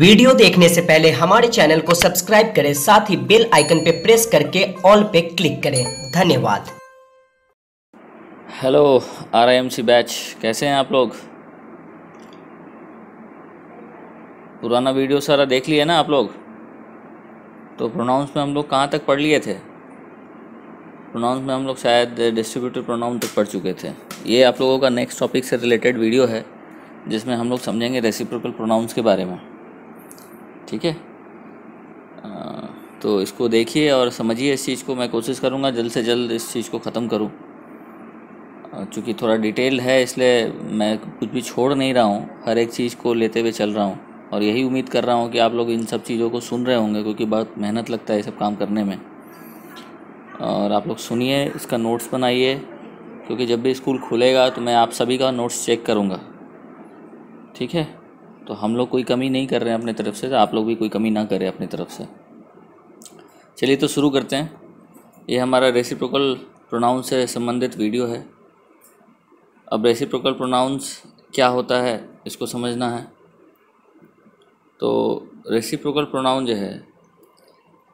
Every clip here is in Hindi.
वीडियो देखने से पहले हमारे चैनल को सब्सक्राइब करें साथ ही बेल आइकन पे प्रेस करके ऑल पे क्लिक करें धन्यवाद हेलो आर बैच कैसे हैं आप लोग पुराना वीडियो सारा देख लिया ना आप लोग तो प्रोनाउंस में हम लोग कहाँ तक पढ़ लिए थे प्रोनाउंस में हम लोग शायद डिस्ट्रीब्यूटर प्रोनाउन तक पढ़ चुके थे ये आप लोगों का नेक्स्ट टॉपिक से रिलेटेड वीडियो है जिसमें हम लोग समझेंगे रेसिप्रोकल प्रोनाउंस के बारे में ठीक है तो इसको देखिए और समझिए इस चीज़ को मैं कोशिश करूँगा जल्द से जल्द इस चीज़ को ख़त्म करूँ चूँकि थोड़ा डिटेल है इसलिए मैं कुछ भी छोड़ नहीं रहा हूँ हर एक चीज़ को लेते हुए चल रहा हूँ और यही उम्मीद कर रहा हूँ कि आप लोग इन सब चीज़ों को सुन रहे होंगे क्योंकि बहुत मेहनत लगता है ये सब काम करने में और आप लोग सुनिए इसका नोट्स बनाइए क्योंकि जब भी स्कूल खुलेगा तो मैं आप सभी का नोट्स चेक करूँगा ठीक है तो हम लोग कोई कमी नहीं कर रहे हैं अपने तरफ से तो आप लोग भी कोई कमी ना करें अपनी तरफ से चलिए तो शुरू करते हैं ये हमारा रेसिप्रोकल प्रोनाउन से संबंधित वीडियो है अब रेसिप्रोकल प्रोनाउंस क्या होता है इसको समझना है तो रेसिप्रोकल प्रोनाउन जो है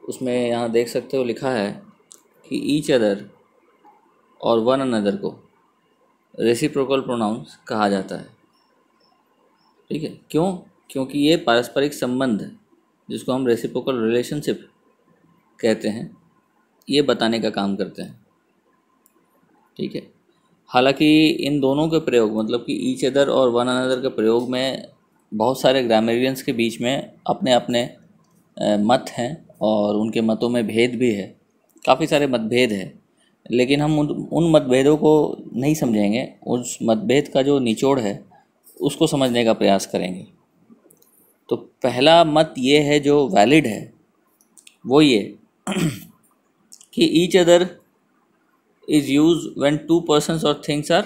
उसमें यहाँ देख सकते हो लिखा है कि ईच अदर और वन अनदर को रेसिप्रोकल प्रोनाउंस कहा जाता है ठीक है क्यों क्योंकि ये पारस्परिक संबंध जिसको हम रेसिप्रोकल रिलेशनशिप कहते हैं ये बताने का काम करते हैं ठीक है हालांकि इन दोनों के प्रयोग मतलब कि ईच अदर और वन अनदर के प्रयोग में बहुत सारे ग्रामेरियंस के बीच में अपने अपने मत हैं और उनके मतों में भेद भी है काफ़ी सारे मतभेद हैं लेकिन हम उन उन मतभेदों को नहीं समझेंगे उस मतभेद का जो निचोड़ है उसको समझने का प्रयास करेंगे तो पहला मत ये है जो वैलिड है वो ये कि each other is use when two persons और things are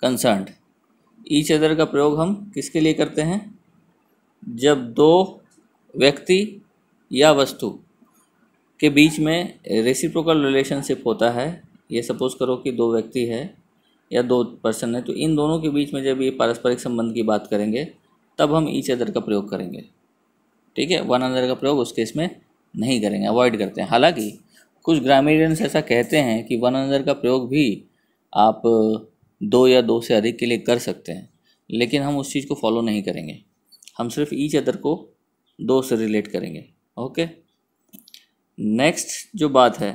concerned each other का प्रयोग हम किसके लिए करते हैं जब दो व्यक्ति या वस्तु के बीच में रेसिप्रोकल रिलेशनशिप होता है ये सपोज करो कि दो व्यक्ति है या दो पर्सन है तो इन दोनों के बीच में जब ये पारस्परिक संबंध की बात करेंगे तब हम ईच अदर का प्रयोग करेंगे ठीक है वन अदर का प्रयोग उस केस में नहीं करेंगे अवॉइड करते हैं हालांकि कुछ ग्रामीणियंस ऐसा कहते हैं कि वन अदर का प्रयोग भी आप दो या दो से अधिक के लिए कर सकते हैं लेकिन हम उस चीज़ को फॉलो नहीं करेंगे हम सिर्फ ईच अदर को दो से रिलेट करेंगे ओके नेक्स्ट जो बात है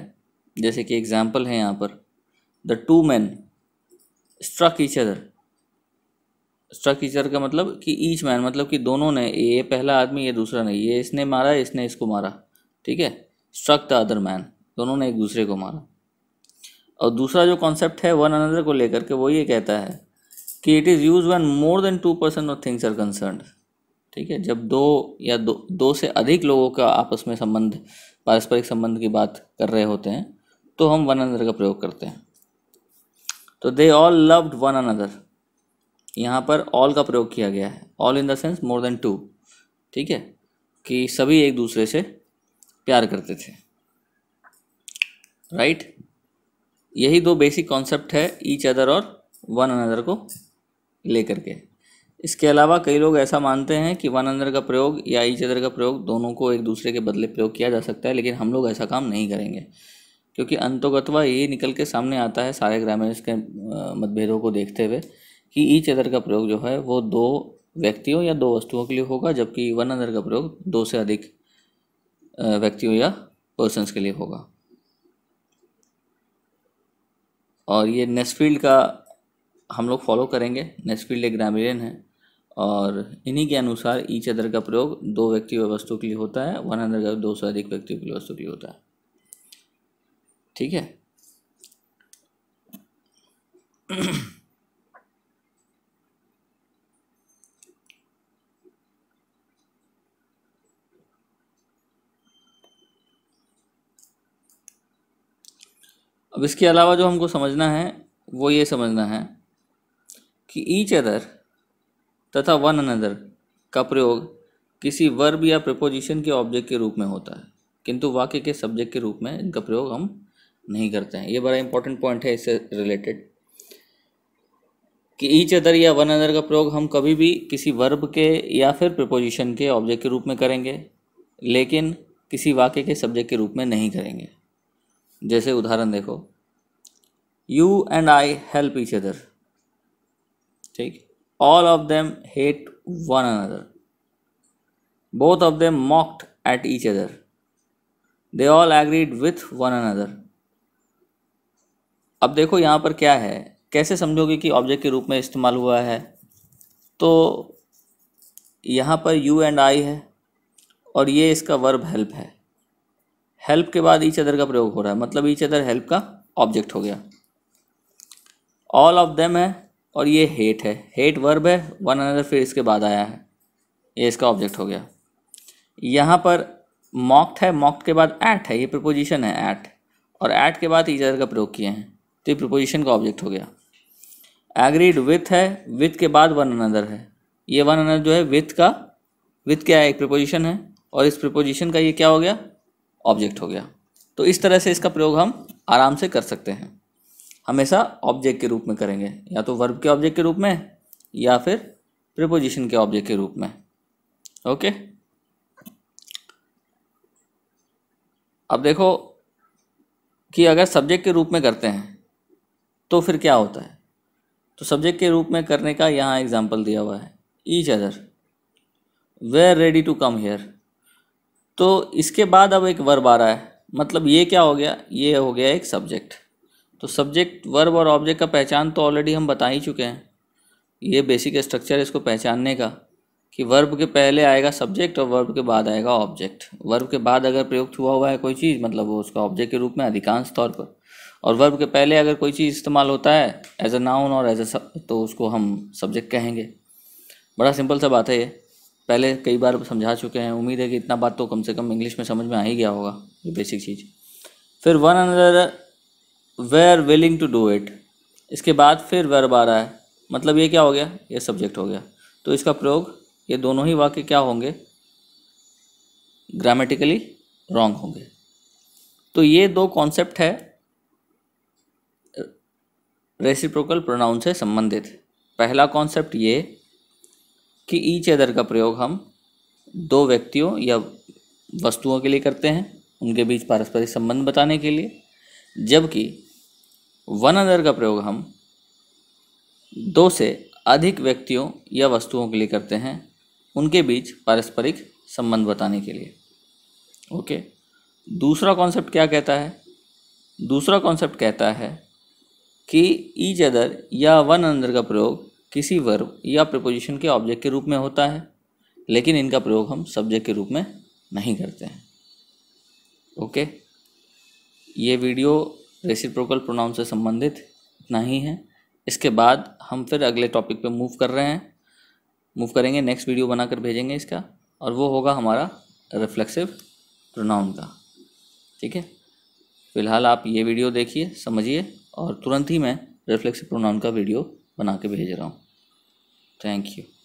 जैसे कि एग्जाम्पल है यहाँ पर the two man struck each other struck each other का मतलब कि ईच मैन मतलब कि दोनों ने ये पहला आदमी ये दूसरा नहीं ये इसने मारा इसने इसको मारा ठीक है स्ट्रक द अदर मैन दोनों ने एक दूसरे को मारा और दूसरा जो कॉन्सेप्ट है वन अनदर को लेकर के वो ये कहता है कि it is use one more than two person of things are concern ठीक है जब दो या दो दो से अधिक लोगों का आपस में संबंध पारस्परिक संबंध की बात कर रहे होते हैं तो हम वन अनदर का प्रयोग करते हैं तो they all loved one another यहाँ पर ऑल का प्रयोग किया गया है all in the sense more than two ठीक है कि सभी एक दूसरे से प्यार करते थे राइट right? यही दो बेसिक कॉन्सेप्ट है ईच अदर और वन अनदर को लेकर के इसके अलावा कई लोग ऐसा मानते हैं कि वन अनदर का प्रयोग या ईच अदर का प्रयोग दोनों को एक दूसरे के बदले प्रयोग किया जा सकता है लेकिन हम लोग ऐसा काम नहीं करेंगे क्योंकि अंतोगतवा ये निकल के सामने आता है सारे ग्रामर्स के मतभेदों को देखते हुए कि ईच अदर का प्रयोग जो है वो दो व्यक्तियों या दो वस्तुओं के लिए होगा जबकि वन अदर का प्रयोग दो से अधिक व्यक्तियों या पर्सनस के लिए होगा और ये नेस्फील्ड का हम लोग फॉलो करेंगे नेस्फील्ड एक ग्रामीण है और इन्हीं के अनुसार ईच अदर का प्रयोग दो व्यक्ति वस्तु के लिए होता है वन अदर का दो से अधिक व्यक्तियों के लिए वस्तु के लिए होता है ठीक है अब इसके अलावा जो हमको समझना है वो ये समझना है कि ईच अदर तथा वन अनदर का प्रयोग किसी वर्ब या प्रपोजिशन के ऑब्जेक्ट के रूप में होता है किंतु वाक्य के सब्जेक्ट के रूप में इनका प्रयोग हम नहीं करते हैं ये बड़ा इंपॉर्टेंट पॉइंट है इससे रिलेटेड कि ईच अदर या वन अदर का प्रयोग हम कभी भी किसी वर्ब के या फिर प्रपोजिशन के ऑब्जेक्ट के रूप में करेंगे लेकिन किसी वाक्य के सब्जेक्ट के रूप में नहीं करेंगे जैसे उदाहरण देखो you and I help each other ठीक all of them hate one another both of them mocked at each other they all agreed with one another अब देखो यहाँ पर क्या है कैसे समझोगे कि ऑब्जेक्ट के रूप में इस्तेमाल हुआ है तो यहाँ पर यू एंड आई है और ये इसका वर्ब हेल्प है हेल्प के बाद ईच अदर का प्रयोग हो रहा है मतलब ईच अदर हेल्प का ऑब्जेक्ट हो गया ऑल ऑफ देम है और ये हेट है हेट वर्ब है वन अनदर फिर इसके बाद आया है ये इसका ऑब्जेक्ट हो गया यहाँ पर मॉक्ट है मॉक्ट के बाद ऐट है ये प्रपोजिशन है ऐट और ऐट के बाद ईच अदर का प्रयोग किए हैं तो ये प्रपोजिशन का ऑब्जेक्ट हो गया एग्रीड विथ है विथ के बाद वन अनदर है ये वन अनदर जो है विथ का विथ क्या है एक प्रपोजिशन है और इस प्रपोजिशन का ये क्या हो गया ऑब्जेक्ट हो गया तो इस तरह से इसका प्रयोग हम आराम से कर सकते हैं हमेशा ऑब्जेक्ट के रूप में करेंगे या तो वर्ब के ऑब्जेक्ट के रूप में या फिर प्रिपोजिशन के ऑब्जेक्ट के रूप में ओके अब देखो कि अगर सब्जेक्ट के रूप में करते हैं तो फिर क्या होता है तो सब्जेक्ट के रूप में करने का यहाँ एग्जाम्पल दिया हुआ है each other we are ready to come here तो इसके बाद अब एक वर्ब आ रहा है मतलब ये क्या हो गया ये हो गया एक सब्जेक्ट तो सब्जेक्ट वर्ब और ऑब्जेक्ट का पहचान तो ऑलरेडी हम बता ही चुके हैं ये बेसिक स्ट्रक्चर है इसको पहचानने का कि वर्ब के पहले आएगा सब्जेक्ट और वर्ब के बाद आएगा ऑब्जेक्ट वर्ब के बाद अगर प्रयुक्त हुआ हुआ है कोई चीज़ मतलब वो उसका ऑब्जेक्ट के रूप में अधिकांश तौर पर और वर्ब के पहले अगर कोई चीज़ इस्तेमाल होता है एज अ नाउन और एज अ तो उसको हम सब्जेक्ट कहेंगे बड़ा सिंपल सा बात है ये पहले कई बार समझा चुके हैं उम्मीद है कि इतना बात तो कम से कम इंग्लिश में समझ में आ ही गया होगा ये बेसिक चीज़ फिर one another we are willing to do it इसके बाद फिर वर्ब आ रहा है मतलब ये क्या हो गया ये सब्जेक्ट हो गया तो इसका प्रयोग ये दोनों ही वाक्य क्या होंगे ग्रामेटिकली रॉन्ग होंगे तो ये दो कॉन्सेप्ट है रेसिप्रोकल प्रोनाउन से संबंधित पहला कॉन्सेप्ट ये कि ईच अदर का प्रयोग हम दो व्यक्तियों या वस्तुओं के लिए करते हैं उनके बीच पारस्परिक संबंध बताने के लिए जबकि वन अदर का प्रयोग हम दो से अधिक व्यक्तियों या वस्तुओं के लिए करते हैं उनके बीच पारस्परिक संबंध बताने के लिए ओके दूसरा कॉन्सेप्ट क्या कहता है दूसरा कॉन्सेप्ट कहता है कि ईज अदर या वन अंदर का प्रयोग किसी वर्ब या प्रपोजिशन के ऑब्जेक्ट के रूप में होता है लेकिन इनका प्रयोग हम सब्जेक्ट के रूप में नहीं करते हैं ओके ये वीडियो रेसिप्रोकल प्रोनाउन से संबंधित इतना ही है इसके बाद हम फिर अगले टॉपिक पे मूव कर रहे हैं मूव करेंगे नेक्स्ट वीडियो बनाकर भेजेंगे इसका और वो होगा हमारा रिफ्लेक्सिव प्रोनाउन का ठीक है फिलहाल आप ये वीडियो देखिए समझिए और तुरंत ही मैं रिफ्लेक्सिव प्रोनाउन का वीडियो बना के भेज रहा हूँ थैंक यू